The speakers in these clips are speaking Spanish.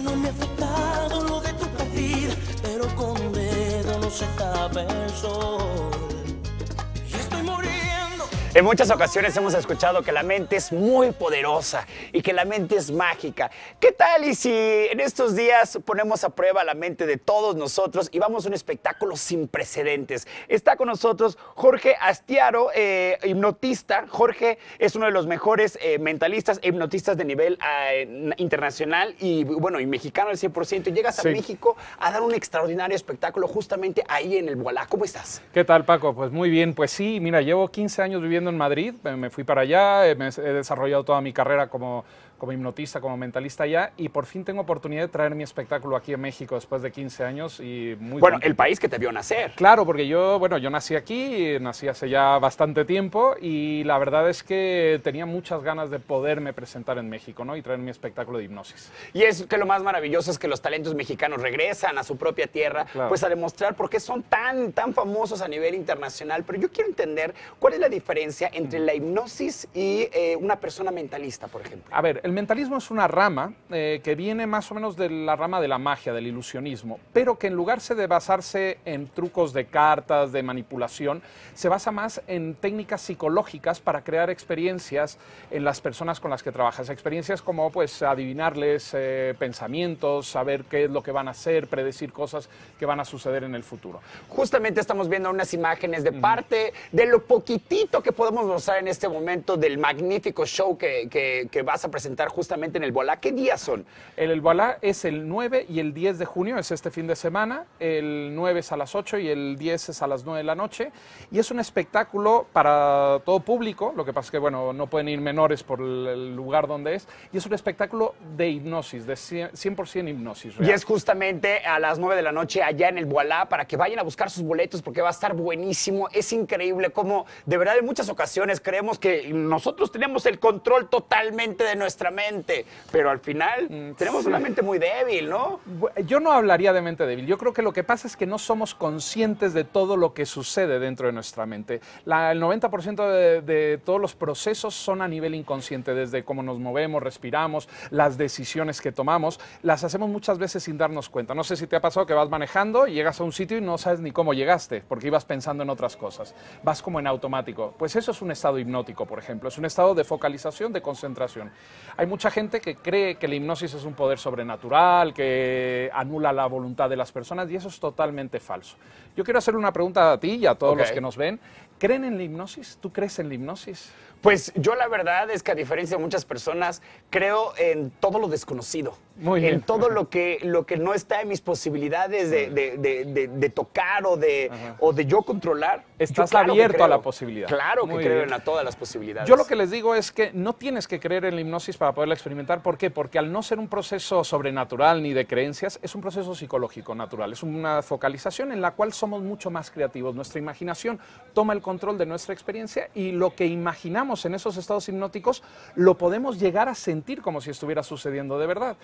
no me ha afectado lo de tu partida, pero con dedo no se tapa el sol. En muchas ocasiones hemos escuchado que la mente es muy poderosa y que la mente es mágica. ¿Qué tal y si en estos días ponemos a prueba la mente de todos nosotros y vamos a un espectáculo sin precedentes? Está con nosotros Jorge Astiaro, eh, hipnotista. Jorge es uno de los mejores eh, mentalistas e hipnotistas de nivel ah, internacional y bueno, y mexicano al 100%. llegas a México a dar un extraordinario espectáculo justamente ahí en el Boalá. ¿Cómo estás? ¿Qué tal, Paco? Pues muy bien. Pues sí, mira, llevo 15 años viviendo en Madrid, me fui para allá, eh, he desarrollado toda mi carrera como, como hipnotista, como mentalista ya, y por fin tengo oportunidad de traer mi espectáculo aquí a México después de 15 años y muy... Bueno, el país que te vio nacer. Claro, porque yo, bueno, yo nací aquí, nací hace ya bastante tiempo y la verdad es que tenía muchas ganas de poderme presentar en México, ¿no? Y traer mi espectáculo de hipnosis. Y es que lo más maravilloso es que los talentos mexicanos regresan a su propia tierra, pues a demostrar por qué son tan, tan famosos a nivel internacional. Pero yo quiero entender cuál es la diferencia entre la hipnosis y eh, una persona mentalista, por ejemplo. A ver, el mentalismo es una rama eh, que viene más o menos de la rama de la magia, del ilusionismo, pero que en lugar de basarse en trucos de cartas, de manipulación, se basa más en técnicas psicológicas para crear experiencias en las personas con las que trabajas. Experiencias como pues adivinarles eh, pensamientos, saber qué es lo que van a hacer, predecir cosas que van a suceder en el futuro. Justamente estamos viendo unas imágenes de parte de lo poquitito que podemos mostrar en este momento del magnífico show que vas a presentar justamente en el Boalá. ¿Qué días son? El, el Boalá es el 9 y el 10 de junio, es este fin de semana. El 9 es a las 8 y el 10 es a las 9 de la noche. Y es un espectáculo para todo público. Lo que pasa es que, bueno, no pueden ir menores por el lugar donde es. Y es un espectáculo de hipnosis, de 100%, hipnosis. Y es justamente a las 9 de la noche allá en el Boalá para que vayan a buscar sus boletos porque va a estar buenísimo. Es increíble como, de verdad, en muchas ocasiones creemos que nosotros tenemos el control totalmente de nuestra mente, pero al final mm, tenemos una mente muy débil, ¿no? Yo no hablaría de mente débil, yo creo que lo que pasa es que no somos conscientes de todo lo que sucede dentro de nuestra mente. el 90% de, de todos los procesos son a nivel inconsciente, desde cómo nos movemos, respiramos, las decisiones que tomamos, las hacemos muchas veces sin darnos cuenta. No sé si te ha pasado que vas manejando, llegas a un sitio y no sabes ni cómo llegaste, porque ibas pensando en otras cosas. Vas como en automático. Pues eso es un estado hipnótico, por ejemplo. Es un estado de focalización, de concentración. Hay mucha gente que cree que la hipnosis es un poder sobrenatural, que anula la voluntad de las personas y eso es totalmente falso. Yo quiero hacer una pregunta a ti y a todos los que nos ven. ¿Creen en la hipnosis? ¿Tú crees en la hipnosis? Pues yo la verdad es que a diferencia de muchas personas, creo en todo lo desconocido. Muy En todo lo que, lo que no está en mis posibilidades de, tocar o de, de yo controlar. Estás abierto a la posibilidad. Claro que creo en todas las posibilidades. Yo lo que les digo es que no tienes que creer en la hipnosis para poderla experimentar. ¿Por qué? Porque al no ser un proceso sobrenatural ni de creencias, es un proceso psicológico natural. Es una focalización en la cual somos mucho más creativos. Nuestra imaginación toma el control de nuestra experiencia y lo que imaginamos en esos estados hipnóticos lo podemos llegar a sentir como si estuviera sucediendo de verdad.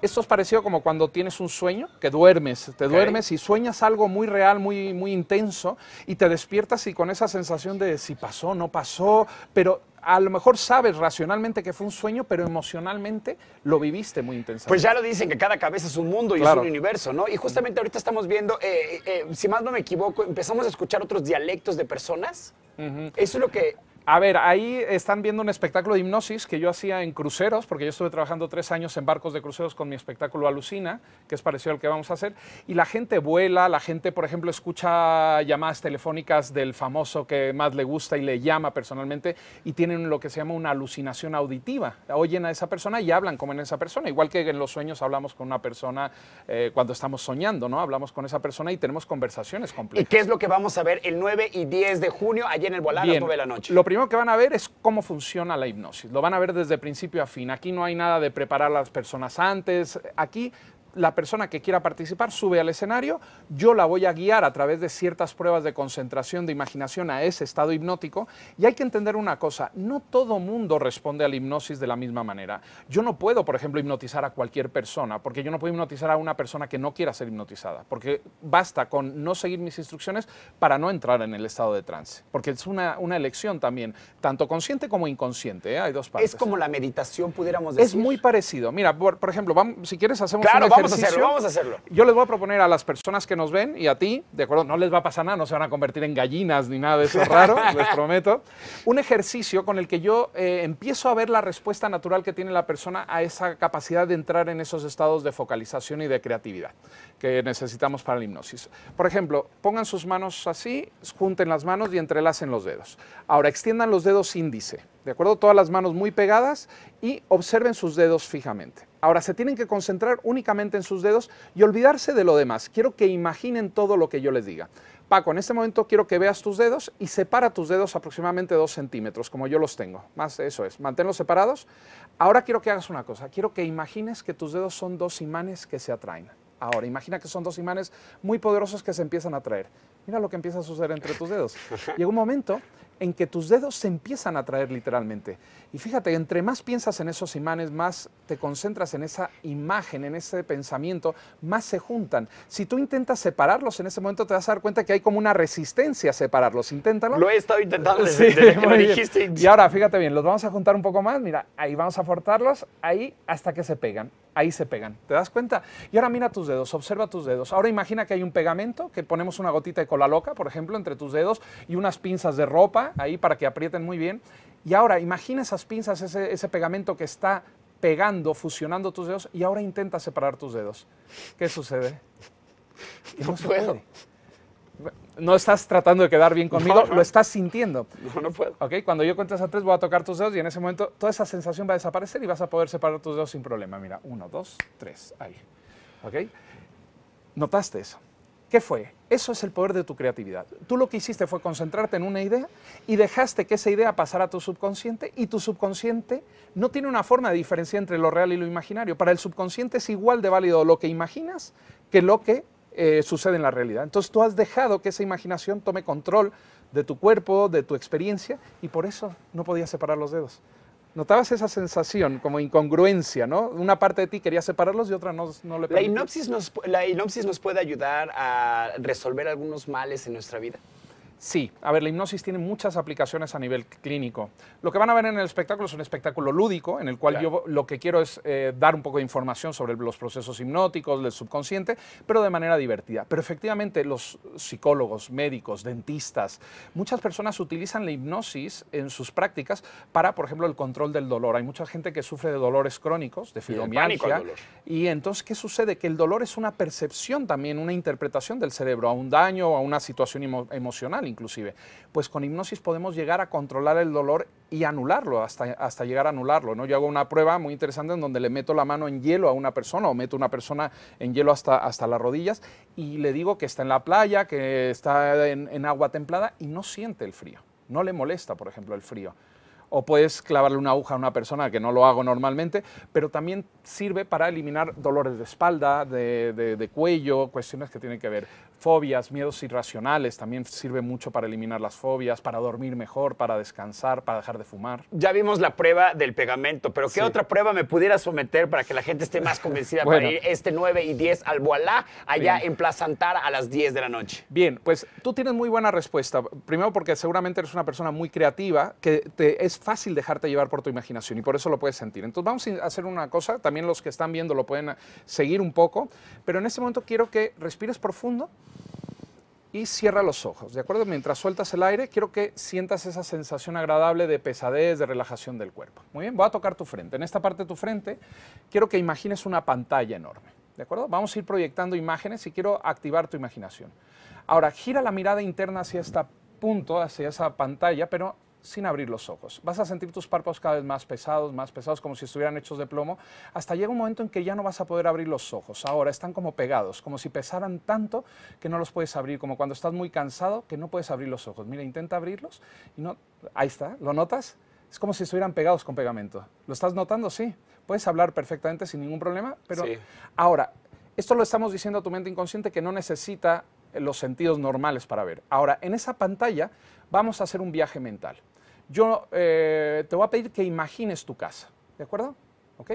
Esto es parecido como cuando tienes un sueño, que duermes, te duermes y sueñas algo muy real, muy, muy intenso, y te despiertas y con esa sensación de si pasó, no pasó, pero a lo mejor sabes racionalmente que fue un sueño, pero emocionalmente lo viviste muy intensamente. Pues ya lo dicen, que cada cabeza es un mundo y es un universo, ¿no? Y justamente ahorita estamos viendo, eh, eh, eh, si más no me equivoco, empezamos a escuchar otros dialectos de personas. Eso es lo que a ver, ahí están viendo un espectáculo de hipnosis que yo hacía en cruceros, porque yo estuve trabajando tres años en barcos de cruceros con mi espectáculo Alucina, que es parecido al que vamos a hacer, y la gente vuela, la gente, por ejemplo, escucha llamadas telefónicas del famoso que más le gusta y le llama personalmente, y tienen lo que se llama una alucinación auditiva. Oyen a esa persona y hablan como en esa persona, igual que en los sueños hablamos con una persona eh, cuando estamos soñando, ¿no? Hablamos con esa persona y tenemos conversaciones completas. ¿Y qué es lo que vamos a ver el 9 y 10 de junio, allí en el Volar, a 9 de la noche? primero que van a ver es cómo funciona la hipnosis. Lo van a ver desde principio a fin. Aquí no hay nada de preparar a las personas antes. Aquí la persona que quiera participar sube al escenario, yo la voy a guiar a través de ciertas pruebas de concentración, de imaginación a ese estado hipnótico. Y hay que entender una cosa, no todo mundo responde a la hipnosis de la misma manera. Yo no puedo, por ejemplo, hipnotizar a cualquier persona, porque yo no puedo hipnotizar a una persona que no quiera ser hipnotizada, porque basta con no seguir mis instrucciones para no entrar en el estado de trance, porque es una, una elección también, tanto consciente como inconsciente, ¿eh? hay dos partes. Es como la meditación, pudiéramos decir. Es muy parecido. Mira, por, ejemplo, si quieres hacemos claro, Vamos a hacerlo, Yo les voy a proponer a las personas que nos ven y a ti, de acuerdo, no les va a pasar nada, no se van a convertir en gallinas ni nada de eso raro, les prometo. Un ejercicio con el que yo eh, empiezo a ver la respuesta natural que tiene la persona a esa capacidad de entrar en esos estados de focalización y de creatividad que necesitamos para la hipnosis. Por ejemplo, pongan sus manos así, junten las manos y entrelacen los dedos. Ahora, extiendan los dedos índice, ¿de acuerdo? Todas las manos muy pegadas y observen sus dedos fijamente. Ahora se tienen que concentrar únicamente en sus dedos y olvidarse de lo demás. Quiero que imaginen todo lo que yo les diga. Paco, en este momento quiero que veas tus dedos y separa tus dedos aproximadamente dos centímetros, como yo los tengo. Más eso es, manténlos separados. Ahora quiero que hagas una cosa, quiero que imagines que tus dedos son dos imanes que se atraen. Ahora, imagina que son dos imanes muy poderosos que se empiezan a atraer. Mira lo que empieza a suceder entre tus dedos. Llega un momento en que tus dedos se empiezan a atraer literalmente. Y fíjate, entre más piensas en esos imanes, más te concentras en esa imagen, en ese pensamiento, más se juntan. Si tú intentas separarlos en ese momento, te vas a dar cuenta que hay como una resistencia a separarlos. Inténtalo. Lo he estado intentando desde dijiste. Y ahora, fíjate bien, los vamos a juntar un poco más. Mira, ahí vamos a fortarlos, ahí hasta que se pegan ahí se pegan. ¿Te das cuenta? Y ahora mira tus dedos, observa tus dedos. Ahora imagina que hay un pegamento, que ponemos una gotita de cola loca, por ejemplo, entre tus dedos y unas pinzas de ropa ahí para que aprieten muy bien. Y ahora imagina esas pinzas, ese, pegamento que está pegando, fusionando tus dedos y ahora intenta separar tus dedos. ¿Qué sucede? no, puedo no estás tratando de quedar bien conmigo, lo estás sintiendo. No, no puedo. Cuando yo cuentes a tres voy a tocar tus dedos y en ese momento toda esa sensación va a desaparecer y vas a poder separar tus dedos sin problema. Mira, uno, dos, tres, ahí. ¿Ok? ¿Notaste eso? ¿Qué fue? Eso es el poder de tu creatividad. Tú lo que hiciste fue concentrarte en una idea y dejaste que esa idea pasara a tu subconsciente y tu subconsciente no tiene una forma de diferenciar entre lo real y lo imaginario. Para el subconsciente es igual de válido lo que imaginas que lo que eh, sucede en la realidad. Entonces tú has dejado que esa imaginación tome control de tu cuerpo, de tu experiencia, y por eso no podías separar los dedos. Notabas esa sensación como incongruencia, ¿no? Una parte de ti quería separarlos y otra no, no le permitía la inopsis La nos puede ayudar a resolver algunos males en nuestra vida. Sí, a ver, la hipnosis tiene muchas aplicaciones a nivel clínico. Lo que van a ver en el espectáculo es un espectáculo lúdico, en el cual yo lo que quiero es eh, dar un poco de información sobre los procesos hipnóticos del subconsciente, pero de manera divertida. Pero efectivamente los psicólogos, médicos, dentistas, muchas personas utilizan la hipnosis en sus prácticas para, por ejemplo, el control del dolor. Hay mucha gente que sufre de dolores crónicos, de fibromialgia. Y, entonces, ¿qué sucede? Que el dolor es una percepción también, una interpretación del cerebro a un daño a una situación emocional inclusive. Pues con hipnosis podemos llegar a controlar el dolor y anularlo, hasta, hasta llegar a anularlo. ¿no? Yo hago una prueba muy interesante en donde le meto la mano en hielo a una persona o meto una persona en hielo hasta, hasta las rodillas y le digo que está en la playa, que está en, agua templada y no siente el frío. No le molesta, por ejemplo, el frío o puedes clavarle una aguja a una persona, que no lo hago normalmente, pero también sirve para eliminar dolores de espalda, de cuello, cuestiones que tienen que ver fobias, miedos irracionales, también sirve mucho para eliminar las fobias, para dormir mejor, para descansar, para dejar de fumar. Ya vimos la prueba del pegamento, pero ¿qué otra prueba me pudiera someter para que la gente esté más convencida para ir este 9 y 10 al Boalá, allá en Plaza a las 10 de la noche? Bien, pues tú tienes muy buena respuesta. Primero porque seguramente eres una persona muy creativa, que te, es fácil dejarte llevar por tu imaginación y por eso lo puedes sentir. Entonces vamos a hacer una cosa, también los que están viendo lo pueden eh, seguir un poco, pero en este momento quiero que respires profundo y cierra los ojos, ¿de acuerdo? Mientras sueltas el aire, quiero que sientas esa sensación agradable de pesadez, de relajación del cuerpo. Muy bien, voy a tocar tu frente. En esta parte de tu frente, quiero que imagines una pantalla enorme, ¿de acuerdo? Vamos a ir proyectando imágenes y quiero activar tu imaginación. Ahora, gira la mirada interna hacia este punto, hacia esa pantalla, pero sin abrir los ojos. Vas a sentir tus párpados cada vez más pesados, más pesados, como si estuvieran hechos de plomo, hasta llega un momento en que ya no vas a poder abrir los ojos. Ahora están como pegados, como si pesaran tanto que no los puedes abrir, como cuando estás muy cansado que no puedes abrir los ojos. Mira, intenta abrirlos y no... Ahí está, ¿lo notas? Es como si estuvieran pegados con pegamento. ¿Lo estás notando? Sí. Puedes hablar perfectamente sin ningún problema, pero ahora, esto lo estamos diciendo a tu mente inconsciente que no necesita los sentidos normales para ver. Ahora, en esa pantalla vamos a hacer un viaje mental. Yo eh, te voy a pedir que imagines tu casa, ¿de acuerdo? ¿Ok?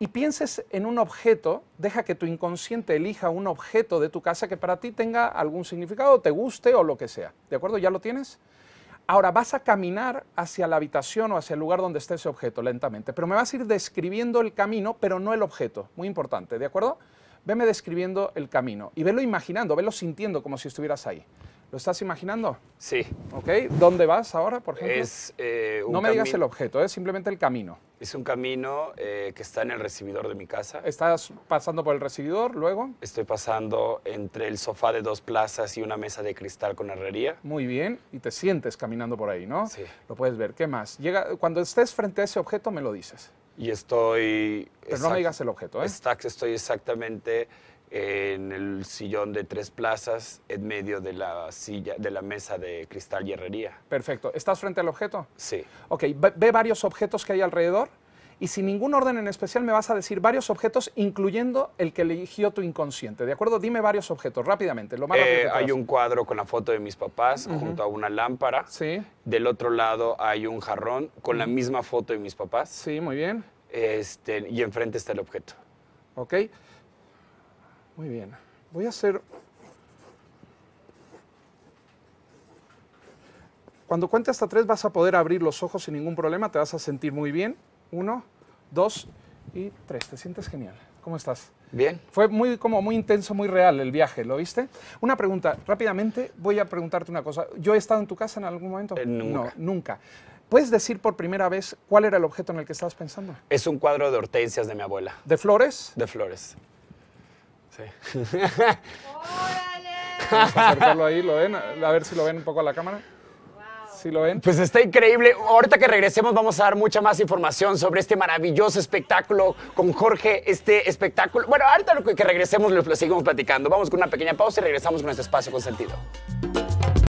Y pienses en un objeto, deja que tu inconsciente elija un objeto de tu casa que para ti tenga algún significado, te guste o lo que sea, ¿de acuerdo? ¿Ya lo tienes? Ahora vas a caminar hacia la habitación o hacia el lugar donde esté ese objeto lentamente, pero me vas a ir describiendo el camino, pero no el objeto, muy importante, ¿de acuerdo? Veme describiendo el camino y velo imaginando, velo sintiendo como si estuvieras ahí. ¿Lo estás imaginando? Sí. ¿Ok? ¿Dónde vas ahora, por ejemplo? Es, eh, no me digas el objeto, es simplemente el camino. Es un camino eh, que está en el recibidor de mi casa. ¿Estás pasando por el recibidor luego? Estoy pasando entre el sofá de dos plazas y una mesa de cristal con herrería. Muy bien, y te sientes caminando por ahí, ¿no? Sí. Lo puedes ver. ¿Qué más? Llega, cuando estés frente a ese objeto, me lo dices. Y estoy... Pero no me digas el objeto, ¿eh? que estoy exactamente en el sillón de tres plazas en medio de la silla, de la mesa de cristal y herrería. Perfecto. ¿Estás frente al objeto? Sí. Ok, ve, varios objetos que hay alrededor y sin ningún orden en especial me vas a decir varios objetos, incluyendo el que eligió tu inconsciente. ¿De acuerdo? Dime varios objetos rápidamente. Lo más eh, hay un cuadro con la foto de mis papás junto a una lámpara. Sí. Del otro lado hay un jarrón con la misma foto de mis papás. Sí, muy bien. Este, y enfrente está el objeto. Ok. Muy bien. Voy a hacer... Cuando cuente hasta tres vas a poder abrir los ojos sin ningún problema, te vas a sentir muy bien. Uno, dos y tres. Te sientes genial. ¿Cómo estás? Bien. Fue muy, como muy intenso, muy real el viaje, ¿lo viste? Una pregunta, rápidamente voy a preguntarte una cosa. ¿Yo he estado en tu casa en algún momento? Eh, nunca. nunca. ¿Puedes decir por primera vez cuál era el objeto en el que estabas pensando? Es un cuadro de hortensias de mi abuela. ¿De flores? De flores. Sí. Vamos a acercarlo ahí, ¿lo ven? A ver si lo ven un poco a la cámara. si lo ven? Pues está increíble. Ahorita que regresemos vamos a dar mucha más información sobre este maravilloso espectáculo con Jorge, este espectáculo. Bueno, ahorita que regresemos lo seguimos platicando. Vamos con una pequeña pausa y regresamos con este espacio con sentido.